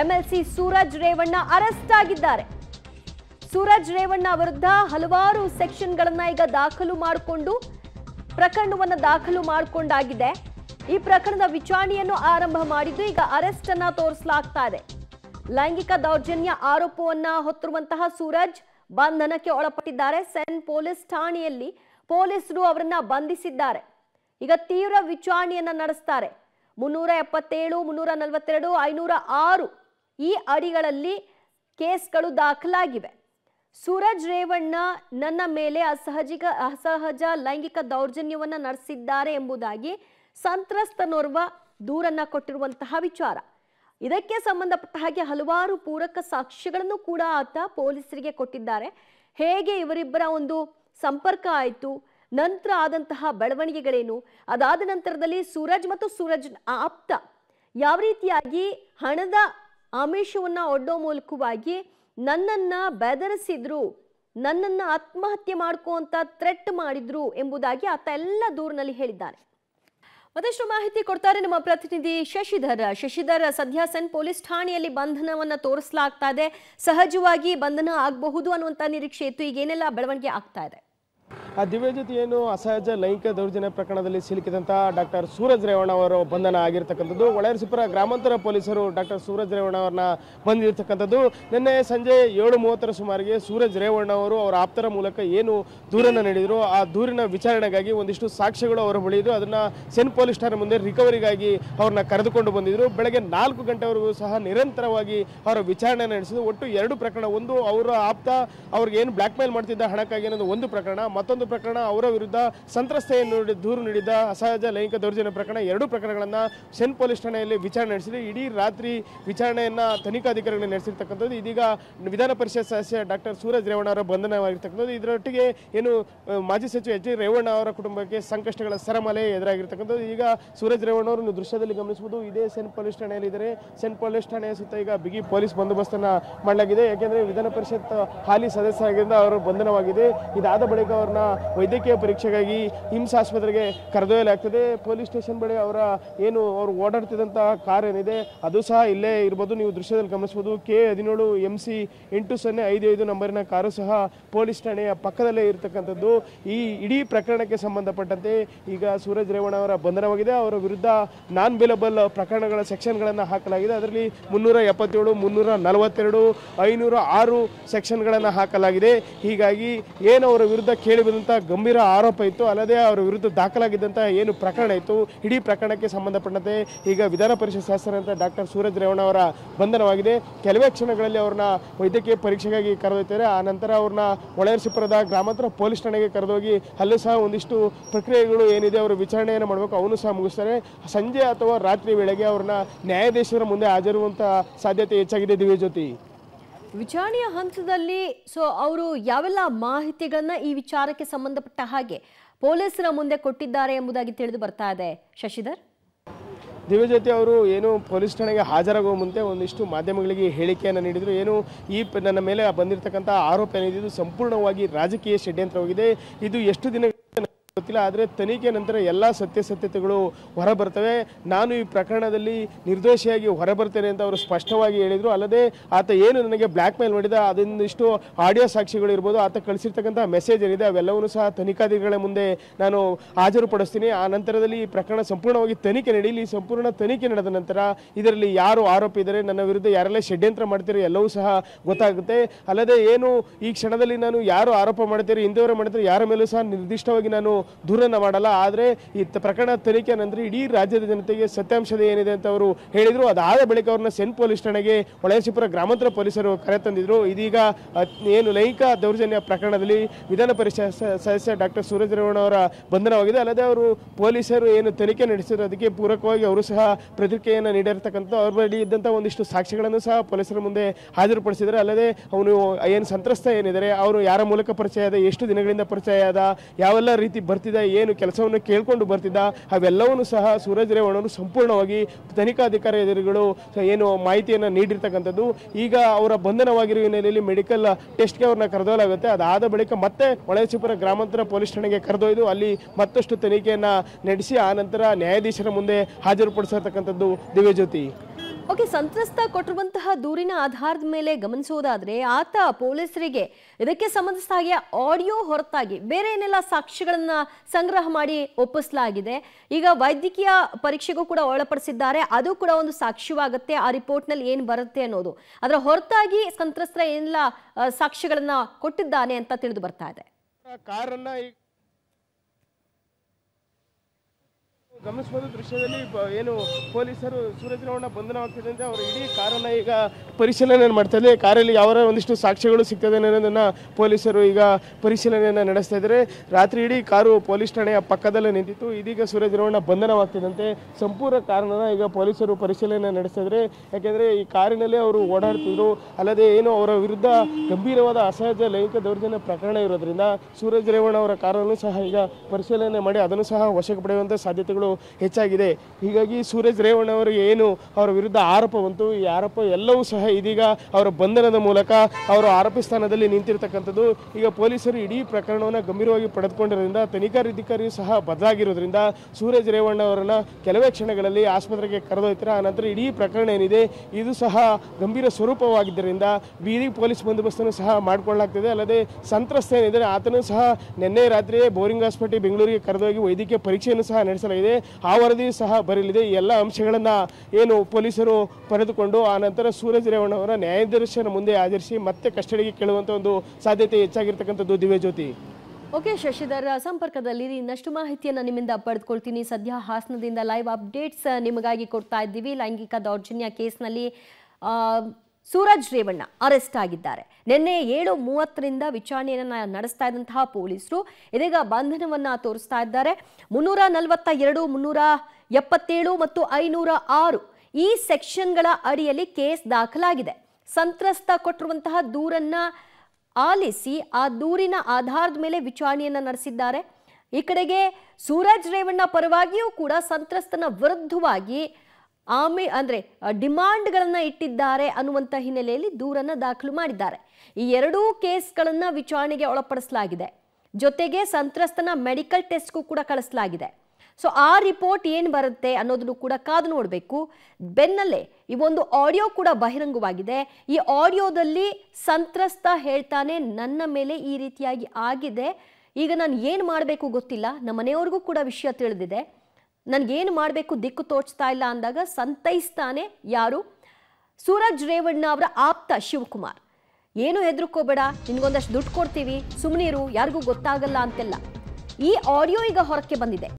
MLC Suraj Revanna arrest ಆಗಿದ್ದಾರೆ ಸೂರಜ್ ರೇವಣ್ಣ ವಿರುದ್ಧ ಹಲವಾರು ಸೆಕ್ಷನ್ಗಳನ್ನ ಈಗ ದಾಖಲು ಮಾಡಿಕೊಂಡು ಪ್ರಕರಣವನ್ನು ದಾಖಲು ಮಾಡಿಕೊಂಡಾಗಿದೆ ಈ ಪ್ರಕರಣದ ವಿಚಾರಣೆಯನ್ನು ಆರಂಭ ಮಾಡಿದ್ದು ಈಗ ಅರೆಸ್ಟ್ ಅನ್ನ ತೋರಿಸಲಾಗ್ತಾ ಇದೆ ಲೈಂಗಿಕ ದೌರ್ಜನ್ಯ ಆರೋಪವನ್ನ ಹೊತ್ತಿರುವಂತಹ ಸೂರಜ್ ಬಂಧನಕ್ಕೆ ಒಳಪಟ್ಟಿದ್ದಾರೆ ಸೆನ್ ಪೊಲೀಸ್ ಠಾಣೆಯಲ್ಲಿ ಪೊಲೀಸರು ಅವರನ್ನ ಬಂಧಿಸಿದ್ದಾರೆ ಈಗ ತೀವ್ರ ವಿಚಾರಣೆಯನ್ನ ನಡೆಸ್ತಾರೆ ಮುನ್ನೂರ ಎಪ್ಪತ್ತೇಳು ಮುನ್ನೂರ ನಲವತ್ತೆರಡು ಐನೂರ ಆರು ಈ ಅಡಿಗಳಲ್ಲಿ ಕೇಸ್ಗಳು ದಾಖಲಾಗಿವೆ ಸೂರಜ್ ರೇವಣ್ಣ ನನ್ನ ಮೇಲೆ ಅಸಹಜಿಕ ಅಸಹಜ ಲೈಂಗಿಕ ದೌರ್ಜನ್ಯವನ್ನು ನಡೆಸಿದ್ದಾರೆ ಎಂಬುದಾಗಿ ಸಂತ್ರಸ್ತನೋರ್ವ ದೂರನ್ನ ಕೊಟ್ಟಿರುವಂತಹ ವಿಚಾರ ಇದಕ್ಕೆ ಸಂಬಂಧಪಟ್ಟ ಹಾಗೆ ಹಲವಾರು ಪೂರಕ ಸಾಕ್ಷ್ಯಗಳನ್ನು ಕೂಡ ಆತ ಪೊಲೀಸರಿಗೆ ಕೊಟ್ಟಿದ್ದಾರೆ ಹೇಗೆ ಇವರಿಬ್ಬರ ಒಂದು ಸಂಪರ್ಕ ಆಯಿತು ನಂತರ ಆದಂತಹ ಬೆಳವಣಿಗೆಗಳೇನು ಅದಾದ ನಂತರದಲ್ಲಿ ಸೂರಜ್ ಮತ್ತು ಸೂರಜ್ ಆಪ್ತ ಯಾವ ರೀತಿಯಾಗಿ ಹಣದ ಆಮಿಷವನ್ನು ಒಡ್ಡೋ ಮೂಲಕವಾಗಿ ನನ್ನನ್ನು ಬೆದರಿಸಿದ್ರು ನನ್ನನ್ನು ಆತ್ಮಹತ್ಯೆ ಮಾಡ್ಕೋ ಅಂತ ಥ್ರೆಟ್ ಮಾಡಿದ್ರು ಎಂಬುದಾಗಿ ಆತ ಎಲ್ಲ ದೂರಿನಲ್ಲಿ ಹೇಳಿದ್ದಾನೆ ಮತ್ತಷ್ಟು ಮಾಹಿತಿ ಕೊಡ್ತಾರೆ ನಮ್ಮ ಪ್ರತಿನಿಧಿ ಶಶಿಧರ ಶಶಿಧರ ಸದ್ಯ ಸೆನ್ ಪೊಲೀಸ್ ಠಾಣೆಯಲ್ಲಿ ಬಂಧನವನ್ನು ತೋರಿಸಲಾಗ್ತಾ ಇದೆ ಸಹಜವಾಗಿ ಬಂಧನ ಆಗಬಹುದು ಅನ್ನುವಂಥ ನಿರೀಕ್ಷೆ ಇತ್ತು ಈಗ ಏನೆಲ್ಲ ಬೆಳವಣಿಗೆ ಆಗ್ತಾ ಇದೆ ದಿವ್ಯಜ್ಯೋತಿ ಏನು ಅಸಹಜ ಲೈಂಗಿಕ ದೌರ್ಜನ್ಯ ಪ್ರಕರಣದಲ್ಲಿ ಸಿಲುಕಿದಂಥ ಡಾಕ್ಟರ್ ಸೂರಜ್ ರೇವಣ್ಣ ಅವರ ಬಂಧನ ಆಗಿರ್ತಕ್ಕಂಥದ್ದು ಒಳರಸೀಪುರ ಗ್ರಾಮಾಂತರ ಪೊಲೀಸರು ಡಾಕ್ಟರ್ ಸೂರಜ್ ರೇವಣ್ಣ ಅವರನ್ನ ಬಂದಿರತಕ್ಕಂಥದ್ದು ನಿನ್ನೆ ಸಂಜೆ ಏಳು ಮೂವತ್ತರ ಸುಮಾರಿಗೆ ಸೂರಜ್ ರೇವಣ್ಣ ಅವರು ಅವರ ಆಪ್ತರ ಮೂಲಕ ಏನು ದೂರನ್ನು ನೀಡಿದರು ಆ ದೂರಿನ ವಿಚಾರಣೆಗಾಗಿ ಒಂದಿಷ್ಟು ಸಾಕ್ಷ್ಯಗಳು ಅವರು ಬಳಿ ಅದನ್ನು ಸೆನ್ ಪೊಲೀಸ್ ಠಾಣೆ ಮುಂದೆ ರಿಕವರಿಗಾಗಿ ಅವ್ರನ್ನ ಕರೆದುಕೊಂಡು ಬಂದಿದ್ರು ಬೆಳಗ್ಗೆ ನಾಲ್ಕು ಗಂಟೆವರೆಗೂ ಸಹ ನಿರಂತರವಾಗಿ ಅವರ ವಿಚಾರಣೆ ನಡೆಸಿದ್ರು ಒಟ್ಟು ಎರಡು ಪ್ರಕರಣ ಒಂದು ಅವರ ಆಪ್ತ ಅವ್ರಿಗೆ ಏನು ಬ್ಲ್ಯಾಕ್ ಮೇಲ್ ಮಾಡ್ತಿದ್ದ ಹಣಕ್ಕಾಗಿ ಅನ್ನೋದು ಒಂದು ಪ್ರಕರಣ ಮತ್ತೊಂದು ಒಂದು ಪ್ರಕರಣ ಅವರ ವಿರುದ್ಧ ಸಂತ್ರಸ್ತೆಯನ್ನು ದೂರು ನೀಡಿದ ಅಸಹಜ ಲೈಂಗಿಕ ದೌರ್ಜನ್ಯ ಪ್ರಕರಣ ಎರಡು ಪ್ರಕರಣಗಳನ್ನು ಸೆನ್ ಪೊಲೀಸ್ ಠಾಣೆಯಲ್ಲಿ ವಿಚಾರಣೆ ನಡೆಸಿದೆ ಇಡೀ ರಾತ್ರಿ ವಿಚಾರಣೆಯನ್ನು ತನಿಖಾಧಿಕಾರಿಗಳು ನಡೆಸಿರ್ತಕ್ಕಂಥದ್ದು ಇದೀಗ ವಿಧಾನ ಪರಿಷತ್ ಸದಸ್ಯ ಡಾಕ್ಟರ್ ಸೂರಜ್ ರೇವಣ್ಣ ಅವರ ಬಂಧನವಾಗಿರ್ತಕ್ಕಂಥದ್ದು ಇದರೊಟ್ಟಿಗೆ ಏನು ಮಾಜಿ ಸಚಿವ ಎಚ್ ಡಿ ರೇವಣ್ಣ ಅವರ ಕುಟುಂಬಕ್ಕೆ ಸಂಕಷ್ಟಗಳ ಸರಮಲೆ ಎದುರಾಗಿರ್ತಕ್ಕಂಥದ್ದು ಈಗ ಸೂರಜ್ ರೇವಣ್ಣ ಅವರನ್ನು ದೃಶ್ಯದಲ್ಲಿ ಗಮನಿಸಬಹುದು ಇದೇ ಸೆನ್ ಪೊಲೀಸ್ ಠಾಣೆಯಲ್ಲಿ ಇದ್ದಾರೆ ಸೆನ್ ಪೊಲೀಸ್ ಠಾಣೆಯ ಸುತ್ತ ಈಗ ಬಿಗಿ ಪೊಲೀಸ್ ಬಂದೋಬಸ್ತನ್ನು ಮಾಡಲಾಗಿದೆ ಯಾಕೆಂದರೆ ವಿಧಾನ ಪರಿಷತ್ ಹಾಲಿ ಸದಸ್ಯ ಆಗಿದ್ದ ಅವರು ಬಂಧನವಾಗಿದೆ ಇದಾದ ಬಳಿಕ ಅವ್ರನ್ನ ವೈದ್ಯಕೀಯ ಪರೀಕ್ಷೆಗಾಗಿ ಹಿಮ್ಸ್ ಆಸ್ಪತ್ರೆಗೆ ಕರೆದೊಯ್ಯಲಾಗ್ತದೆ ಪೊಲೀಸ್ ಸ್ಟೇಷನ್ ಬಳಿ ಅವರ ಏನು ಅವರು ಓಡಾಡ್ತಿದ್ದಂಥ ಕಾರ್ ಏನಿದೆ ಅದು ಸಹ ಇಲ್ಲೇ ಇರ್ಬೋದು ನೀವು ದೃಶ್ಯದಲ್ಲಿ ಗಮನಿಸ್ಬೋದು ಕೆ ಹದಿನೇಳು ಎಮ್ ಸಿ ಎಂಟು ಸೊನ್ನೆ ಐದು ಐದು ನಂಬರಿನ ಕಾರು ಸಹ ಪೊಲೀಸ್ ಠಾಣೆಯ ಪಕ್ಕದಲ್ಲೇ ಇರತಕ್ಕಂಥದ್ದು ಈ ಇಡೀ ಪ್ರಕರಣಕ್ಕೆ ಸಂಬಂಧಪಟ್ಟಂತೆ ಈಗ ಸೂರಜ್ ರೇವಣ್ಣ ಅವರ ಬಂಧನವಾಗಿದೆ ಅವರ ವಿರುದ್ಧ ನಾನ್ ಬಿಲಬಲ್ ಪ್ರಕರಣಗಳ ಸೆಕ್ಷನ್ಗಳನ್ನು ಹಾಕಲಾಗಿದೆ ಅದರಲ್ಲಿ ಮುನ್ನೂರ ಎಪ್ಪತ್ತೇಳು ಮುನ್ನೂರ ನಲವತ್ತೆರಡು ಐನೂರ ಆರು ಸೆಕ್ಷನ್ಗಳನ್ನು ಹಾಕಲಾಗಿದೆ ಹೀಗಾಗಿ ಏನು ಅವರ ವಿರುದ್ಧ ಕೇಳಿ ಮಾಡಿದಂಥ ಗಂಭೀರ ಆರೋಪ ಇತ್ತು ಅಲ್ಲದೆ ಅವರ ವಿರುದ್ಧ ದಾಖಲಾಗಿದ್ದಂಥ ಏನು ಪ್ರಕರಣ ಇತ್ತು ಇಡೀ ಪ್ರಕರಣಕ್ಕೆ ಸಂಬಂಧಪಟ್ಟಂತೆ ಈಗ ವಿಧಾನ ಪರಿಷತ್ ಸದಸ್ಯರಂತ ಡಾಕ್ಟರ್ ಸೂರಜ್ ರೇವಣ್ಣ ಅವರ ಬಂಧನವಾಗಿದೆ ಕೆಲವೇ ಕ್ಷಣಗಳಲ್ಲಿ ಅವ್ರನ್ನ ವೈದ್ಯಕೀಯ ಪರೀಕ್ಷೆಗಾಗಿ ಕರೆದೊಯ್ತಾರೆ ಆ ನಂತರ ಅವ್ರನ್ನ ಒಳೆಯರ್ಸಿಪುರದ ಗ್ರಾಮಾಂತರ ಪೊಲೀಸ್ ಠಾಣೆಗೆ ಕರೆದೋಗಿ ಅಲ್ಲೂ ಸಹ ಒಂದಿಷ್ಟು ಪ್ರಕ್ರಿಯೆಗಳು ಏನಿದೆ ಅವರು ವಿಚಾರಣೆಯನ್ನು ಮಾಡಬೇಕು ಅವನು ಸಹ ಮುಗಿಸ್ತಾರೆ ಸಂಜೆ ಅಥವಾ ರಾತ್ರಿ ವೇಳೆಗೆ ಅವ್ರನ್ನ ನ್ಯಾಯಾಧೀಶರ ಮುಂದೆ ಹಾಜರುವಂಥ ಸಾಧ್ಯತೆ ಹೆಚ್ಚಾಗಿದೆ ದಿವ್ಯಜ್ಯೋತಿ ವಿಚಾರಣೆಯ ಹಂತದಲ್ಲಿ ಸೊ ಅವರು ಯಾವೆಲ್ಲ ಮಾಹಿತಿಗಳನ್ನ ಈ ವಿಚಾರಕ್ಕೆ ಸಂಬಂಧಪಟ್ಟ ಹಾಗೆ ಪೊಲೀಸರ ಮುಂದೆ ಕೊಟ್ಟಿದ್ದಾರೆ ಎಂಬುದಾಗಿ ತಿಳಿದು ಬರ್ತಾ ಇದೆ ಶಶಿಧರ್ ದಿವ್ಯಜ್ಯೋತಿ ಅವರು ಏನು ಪೊಲೀಸ್ ಠಾಣೆಗೆ ಹಾಜರಾಗುವ ಮುಂದೆ ಒಂದಿಷ್ಟು ಮಾಧ್ಯಮಗಳಿಗೆ ಹೇಳಿಕೆಯನ್ನು ನೀಡಿದರು ಏನು ಈ ನನ್ನ ಮೇಲೆ ಬಂದಿರತಕ್ಕಂಥ ಆರೋಪ ಏನಿದೆ ಸಂಪೂರ್ಣವಾಗಿ ರಾಜಕೀಯ ಷಡ್ಯಂತ್ರವಾಗಿದೆ ಇದು ಎಷ್ಟು ದಿನ ಗೊತ್ತಿಲ್ಲ ಆದರೆ ತನಿಖೆ ನಂತರ ಎಲ್ಲ ಸತ್ಯಸತ್ಯತೆಗಳು ಹೊರಬರ್ತವೆ ನಾನು ಈ ಪ್ರಕರಣದಲ್ಲಿ ನಿರ್ದೋಷಿಯಾಗಿ ಹೊರಬರ್ತೇನೆ ಅಂತ ಅವರು ಸ್ಪಷ್ಟವಾಗಿ ಹೇಳಿದರು ಅಲ್ಲದೆ ಆತ ಏನು ನನಗೆ ಬ್ಲ್ಯಾಕ್ ಮೇಲ್ ಮಾಡಿದ ಅದೊಂದಿಷ್ಟು ಆಡಿಯೋ ಸಾಕ್ಷಿಗಳು ಇರ್ಬೋದು ಆತ ಕಳಿಸಿರ್ತಕ್ಕಂಥ ಮೆಸೇಜ್ ಏನಿದೆ ಅವೆಲ್ಲವನ್ನೂ ಸಹ ತನಿಖಾಧಿಕಾರಿಗಳ ಮುಂದೆ ನಾನು ಹಾಜರುಪಡಿಸ್ತೀನಿ ಆ ನಂತರದಲ್ಲಿ ಈ ಪ್ರಕರಣ ಸಂಪೂರ್ಣವಾಗಿ ತನಿಖೆ ನಡೆಯಲಿ ಸಂಪೂರ್ಣ ತನಿಖೆ ನಡೆದ ನಂತರ ಇದರಲ್ಲಿ ಯಾರು ಆರೋಪಿ ಇದ್ದಾರೆ ನನ್ನ ವಿರುದ್ಧ ಯಾರೆಲ್ಲ ಷಡ್ಯಂತ್ರ ಮಾಡ್ತೀರೋ ಎಲ್ಲವೂ ಸಹ ಗೊತ್ತಾಗುತ್ತೆ ಅಲ್ಲದೆ ಏನು ಈ ಕ್ಷಣದಲ್ಲಿ ನಾನು ಯಾರು ಆರೋಪ ಮಾಡ್ತೀರಿ ಹಿಂದೆಯವರು ಮಾಡ್ತೀರಿ ಯಾರ ಮೇಲೂ ಸಹ ನಿರ್ದಿಷ್ಟವಾಗಿ ನಾನು ದೂರನ್ನು ಮಾಡಲ್ಲ ಆದರೆ ಈ ಪ್ರಕರಣ ತನಿಖೆ ನಂತರ ಇಡೀ ರಾಜ್ಯದ ಜನತೆಗೆ ಸತ್ಯಾಂಶದ ಏನಿದೆ ಅಂತ ಅವರು ಹೇಳಿದರು ಅದಾದ ಬಳಿಕ ಅವ್ರನ್ನ ಸೆಂಟ್ ಪೊಲೀಸ್ ಠಾಣೆಗೆ ಹೊಳೆಸಿಪುರ ಗ್ರಾಮಾಂತರ ಪೊಲೀಸರು ತಂದಿದ್ರು ಇದೀಗ ಏನು ಲೈಂಗಿಕ ದೌರ್ಜನ್ಯ ಪ್ರಕರಣದಲ್ಲಿ ವಿಧಾನ ಪರಿಷತ್ ಸದಸ್ಯ ಡಾಕ್ಟರ್ ಸೂರಜ್ ರೇವಣ್ಣ ಅವರ ಬಂಧನವಾಗಿದೆ ಅಲ್ಲದೆ ಅವರು ಪೊಲೀಸರು ಏನು ತನಿಖೆ ನಡೆಸಿದ್ರು ಅದಕ್ಕೆ ಪೂರಕವಾಗಿ ಅವರು ಸಹ ಪ್ರತಿಕ್ರಿಯೆಯನ್ನು ನೀಡಿರ್ತಕ್ಕಂಥ ಅವ್ರ ಬಳಿ ಇದ್ದಂಥ ಒಂದಿಷ್ಟು ಸಾಕ್ಷಿಗಳನ್ನು ಸಹ ಪೊಲೀಸರ ಮುಂದೆ ಹಾಜರುಪಡಿಸಿದರು ಅಲ್ಲದೆ ಅವನು ಏನು ಸಂತ್ರಸ್ತ ಏನಿದ್ದಾರೆ ಅವರು ಯಾರ ಮೂಲಕ ಪರಿಚಯ ಆದ ಎಷ್ಟು ದಿನಗಳಿಂದ ಪರಿಚಯ ಆದ ಯಾವೆಲ್ಲ ರೀತಿ ಬರ್ತಿದ್ದ ಏನು ಕೆಲಸವನ್ನು ಕೇಳಿಕೊಂಡು ಬರ್ತಿದ್ದ ಅವೆಲ್ಲವನ್ನು ಸಹ ಸೂರಜ್ ರೇವಣರು ಸಂಪೂರ್ಣವಾಗಿ ತನಿಖಾಧಿಕಾರಿ ಎದುರುಗಳು ಏನು ಮಾಹಿತಿಯನ್ನು ನೀಡಿರ್ತಕ್ಕಂಥದ್ದು ಈಗ ಅವರ ಬಂಧನವಾಗಿರುವ ಹಿನ್ನೆಲೆಯಲ್ಲಿ ಮೆಡಿಕಲ್ ಟೆಸ್ಟ್ಗೆ ಅವ್ರನ್ನ ಕರೆದೊಲಾಗುತ್ತೆ ಅದಾದ ಬಳಿಕ ಮತ್ತೆ ಹೊಳೆಸಿಪುರ ಗ್ರಾಮಾಂತರ ಪೊಲೀಸ್ ಠಾಣೆಗೆ ಕರೆದೊಯ್ದು ಅಲ್ಲಿ ಮತ್ತಷ್ಟು ತನಿಖೆಯನ್ನು ನಡೆಸಿ ಆನಂತರ ನ್ಯಾಯಾಧೀಶರ ಮುಂದೆ ಹಾಜರುಪಡಿಸಿರ್ತಕ್ಕಂಥದ್ದು ದಿವ್ಯಜ್ಯೋತಿ ಓಕೆ ಸಂತ್ರಸ್ತ ಕೊಟ್ಟಿರುವಂತಹ ದೂರಿನ ಆಧಾರದ ಮೇಲೆ ಗಮನಿಸುವುದಾದ್ರೆ ಆತ ಪೊಲೀಸರಿಗೆ ಇದಕ್ಕೆ ಸಂಬಂಧಿಸಿದ ಹಾಗೆ ಆಡಿಯೋ ಹೊರತಾಗಿ ಬೇರೆ ಏನೆಲ್ಲ ಸಾಕ್ಷ್ಯಗಳನ್ನ ಸಂಗ್ರಹ ಮಾಡಿ ಒಪ್ಪಿಸಲಾಗಿದೆ ಈಗ ವೈದ್ಯಕೀಯ ಪರೀಕ್ಷೆಗೂ ಕೂಡ ಒಳಪಡಿಸಿದ್ದಾರೆ ಅದು ಕೂಡ ಒಂದು ಸಾಕ್ಷ್ಯವಾಗುತ್ತೆ ಆ ರಿಪೋರ್ಟ್ನಲ್ಲಿ ಏನು ಬರುತ್ತೆ ಅನ್ನೋದು ಅದರ ಹೊರತಾಗಿ ಸಂತ್ರಸ್ತ ಏನೆಲ್ಲ ಸಾಕ್ಷ್ಯಗಳನ್ನ ಕೊಟ್ಟಿದ್ದಾನೆ ಅಂತ ತಿಳಿದು ಬರ್ತಾ ಇದೆ ಕಾರನ್ನ ಗಮನಿಸಬಹುದು ದೃಶ್ಯದಲ್ಲಿ ಏನು ಪೊಲೀಸರು ಸೂರಜ್ರವಣ ಬಂಧನವಾಗ್ತಿದೆ ಅಂತ ಅವರು ಇಡೀ ಕಾರನ್ನು ಈಗ ಪರಿಶೀಲನೆ ಮಾಡ್ತಾ ಇದ್ದಾರೆ ಕಾರಲ್ಲಿ ಯಾವ ಒಂದಿಷ್ಟು ಸಾಕ್ಷ್ಯಗಳು ಸಿಗ್ತದೆ ಅನ್ನೋದನ್ನು ಪೊಲೀಸರು ಈಗ ಪರಿಶೀಲನೆಯನ್ನು ನಡೆಸ್ತಾ ಇದ್ದಾರೆ ರಾತ್ರಿ ಇಡೀ ಕಾರು ಪೊಲೀಸ್ ಠಾಣೆಯ ಪಕ್ಕದಲ್ಲೇ ನಿಂತಿತ್ತು ಇದೀಗ ರೇವಣ್ಣ ಬಂಧನವಾಗ್ತಿದ್ದಂತೆ ಸಂಪೂರ್ಣ ಕಾರನ್ನ ಈಗ ಪೊಲೀಸರು ಪರಿಶೀಲನೆ ನಡೆಸ್ತಾ ಇದ್ದಾರೆ ಯಾಕೆಂದರೆ ಈ ಕಾರಿನಲ್ಲೇ ಅವರು ಓಡಾಡ್ತಿದ್ರು ಅಲ್ಲದೆ ಏನು ಅವರ ವಿರುದ್ಧ ಗಂಭೀರವಾದ ಅಸಹಜ ಲೈಂಗಿಕ ದೌರ್ಜನ್ಯ ಪ್ರಕರಣ ಇರೋದ್ರಿಂದ ಸೂರಜ್ ರೇವಣ್ಣ ಅವರ ಕಾರನ್ನು ಸಹ ಈಗ ಪರಿಶೀಲನೆ ಮಾಡಿ ಅದನ್ನು ಸಹ ವಶಕ್ಕೆ ಪಡೆಯುವಂಥ ಸಾಧ್ಯತೆಗಳು ಹೆಚ್ಚಾಗಿದೆ ಹೀಗಾಗಿ ಸೂರಜ್ ಅವರು ಏನು ಅವರ ವಿರುದ್ಧ ಆರೋಪ ಬಂತು ಈ ಆರೋಪ ಎಲ್ಲವೂ ಸಹ ಇದೀಗ ಅವರ ಬಂಧನದ ಮೂಲಕ ಅವರು ಆರೋಪಿ ಸ್ಥಾನದಲ್ಲಿ ನಿಂತಿರ್ತಕ್ಕಂಥದ್ದು ಈಗ ಪೊಲೀಸರು ಇಡೀ ಪ್ರಕರಣವನ್ನು ಗಂಭೀರವಾಗಿ ಪಡೆದುಕೊಂಡಿರೋದ್ರಿಂದ ತನಿಖಾಧಿಕಾರಿಯೂ ಸಹ ಬದಲಾಗಿರೋದ್ರಿಂದ ಸೂರಜ್ ರೇವಣ್ಣ ಅವರನ್ನು ಕೆಲವೇ ಕ್ಷಣಗಳಲ್ಲಿ ಆಸ್ಪತ್ರೆಗೆ ಕರೆದೊಯ್ತಾರೆ ಆ ನಂತರ ಇಡೀ ಪ್ರಕರಣ ಏನಿದೆ ಇದು ಸಹ ಗಂಭೀರ ಸ್ವರೂಪವಾಗಿದ್ದರಿಂದ ಬೀದಿ ಪೊಲೀಸ್ ಬಂದೋಬಸ್ತನ್ನು ಸಹ ಮಾಡಿಕೊಳ್ಳಲಾಗ್ತಿದೆ ಅಲ್ಲದೆ ಸಂತ್ರಸ್ತ ಏನಿದೆ ಆತನೂ ಸಹ ನಿನ್ನೆ ರಾತ್ರಿಯೇ ಬೋರಿಂಗ್ ಹಾಸ್ಪಿಟಲ್ ಬೆಂಗಳೂರಿಗೆ ಕರೆದೋಗಿ ವೈದ್ಯಕೀಯ ಪರೀಕ್ಷೆಯನ್ನು ಸಹ ನಡೆಸಲಾಗಿದೆ ಆ ವರದಿ ಸಹ ಬರಲಿದೆ ಈ ಎಲ್ಲ ಅಂಶಗಳನ್ನು ಏನು ಪೊಲೀಸರು ಪಡೆದುಕೊಂಡು ಆ ನಂತರ ಸೂರಜ್ ರೇವಣ್ಣವರ ನ್ಯಾಯಾಧೀಶನ ಮುಂದೆ ಆಧರಿಸಿ ಮತ್ತೆ ಕಸ್ಟಡಿಗೆ ಕೇಳುವಂಥ ಒಂದು ಸಾಧ್ಯತೆ ಹೆಚ್ಚಾಗಿರ್ತಕ್ಕಂಥದ್ದು ಜ್ಯೋತಿ ಓಕೆ ಶಶಿಧರ್ ಸಂಪರ್ಕದಲ್ಲಿ ಇನ್ನಷ್ಟು ಮಾಹಿತಿಯನ್ನು ನಿಮ್ಮಿಂದ ಪಡೆದುಕೊಳ್ತೀನಿ ಸದ್ಯ ಹಾಸನದಿಂದ ಲೈವ್ ಅಪ್ಡೇಟ್ಸ್ ನಿಮಗಾಗಿ ಕೊಡ್ತಾ ಇದ್ದೀವಿ ಲೈಂಗಿಕ ದೌರ್ಜನ್ಯ ಕೇಸ್ನಲ್ಲಿ ಸೂರಜ್ ರೇವಣ್ಣ ಅರೆಸ್ಟ್ ಆಗಿದ್ದಾರೆ ನಿನ್ನೆ ಏಳು ಮೂವತ್ತರಿಂದ ವಿಚಾರಣೆಯನ್ನು ನಡೆಸ್ತಾ ಇದ್ದಂತಹ ಪೊಲೀಸರು ಇದೀಗ ಬಂಧನವನ್ನು ತೋರಿಸ್ತಾ ಇದ್ದಾರೆ ಮುನ್ನೂರ ನಲವತ್ತ ಎರಡು ಮುನ್ನೂರ ಎಪ್ಪತ್ತೇಳು ಮತ್ತು ಐನೂರ ಆರು ಈ ಸೆಕ್ಷನ್ಗಳ ಅಡಿಯಲ್ಲಿ ಕೇಸ್ ದಾಖಲಾಗಿದೆ ಸಂತ್ರಸ್ತ ಕೊಟ್ಟಿರುವಂತಹ ದೂರನ್ನ ಆಲಿಸಿ ಆ ದೂರಿನ ಆಧಾರದ ಮೇಲೆ ವಿಚಾರಣೆಯನ್ನು ನಡೆಸಿದ್ದಾರೆ ಈ ಕಡೆಗೆ ಸೂರಜ್ ರೇವಣ್ಣ ಪರವಾಗಿಯೂ ಕೂಡ ಸಂತ್ರಸ್ತನ ವಿರುದ್ಧವಾಗಿ ಆಮೆ ಅಂದರೆ ಡಿಮಾಂಡ್ಗಳನ್ನು ಇಟ್ಟಿದ್ದಾರೆ ಅನ್ನುವಂಥ ಹಿನ್ನೆಲೆಯಲ್ಲಿ ದೂರನ್ನು ದಾಖಲು ಮಾಡಿದ್ದಾರೆ ಈ ಎರಡೂ ಕೇಸ್ಗಳನ್ನು ವಿಚಾರಣೆಗೆ ಒಳಪಡಿಸಲಾಗಿದೆ ಜೊತೆಗೆ ಸಂತ್ರಸ್ತನ ಮೆಡಿಕಲ್ ಟೆಸ್ಟ್ಗೂ ಕೂಡ ಕಳಿಸಲಾಗಿದೆ ಸೊ ಆ ರಿಪೋರ್ಟ್ ಏನು ಬರುತ್ತೆ ಅನ್ನೋದನ್ನು ಕೂಡ ಕಾದು ನೋಡಬೇಕು ಬೆನ್ನಲ್ಲೇ ಈ ಒಂದು ಆಡಿಯೋ ಕೂಡ ಬಹಿರಂಗವಾಗಿದೆ ಈ ಆಡಿಯೋದಲ್ಲಿ ಸಂತ್ರಸ್ತ ಹೇಳ್ತಾನೆ ನನ್ನ ಮೇಲೆ ಈ ರೀತಿಯಾಗಿ ಆಗಿದೆ ಈಗ ನಾನು ಏನು ಮಾಡಬೇಕು ಗೊತ್ತಿಲ್ಲ ನಮ್ಮ ಮನೆಯವ್ರಿಗೂ ಕೂಡ ವಿಷಯ ತಿಳಿದಿದೆ ನನಗೇನು ಮಾಡಬೇಕು ದಿಕ್ಕು ತೋಚ್ತಾ ಇಲ್ಲ ಅಂದಾಗ ಸಂತೈಸ್ತಾನೆ ಯಾರು ಸೂರಜ್ ರೇವಣ್ಣ ಅವರ ಆಪ್ತ ಶಿವಕುಮಾರ್ ಏನು ಹೆದರ್ಕೋಬೇಡ ನಿನ್ಗೊಂದಷ್ಟು ದುಡ್ಡು ಕೊಡ್ತೀವಿ ಸುಮ್ಮನಿರು ಯಾರಿಗೂ ಗೊತ್ತಾಗಲ್ಲ ಅಂತೆಲ್ಲ ಈ ಆಡಿಯೋ ಈಗ ಹೊರಕ್ಕೆ ಬಂದಿದೆ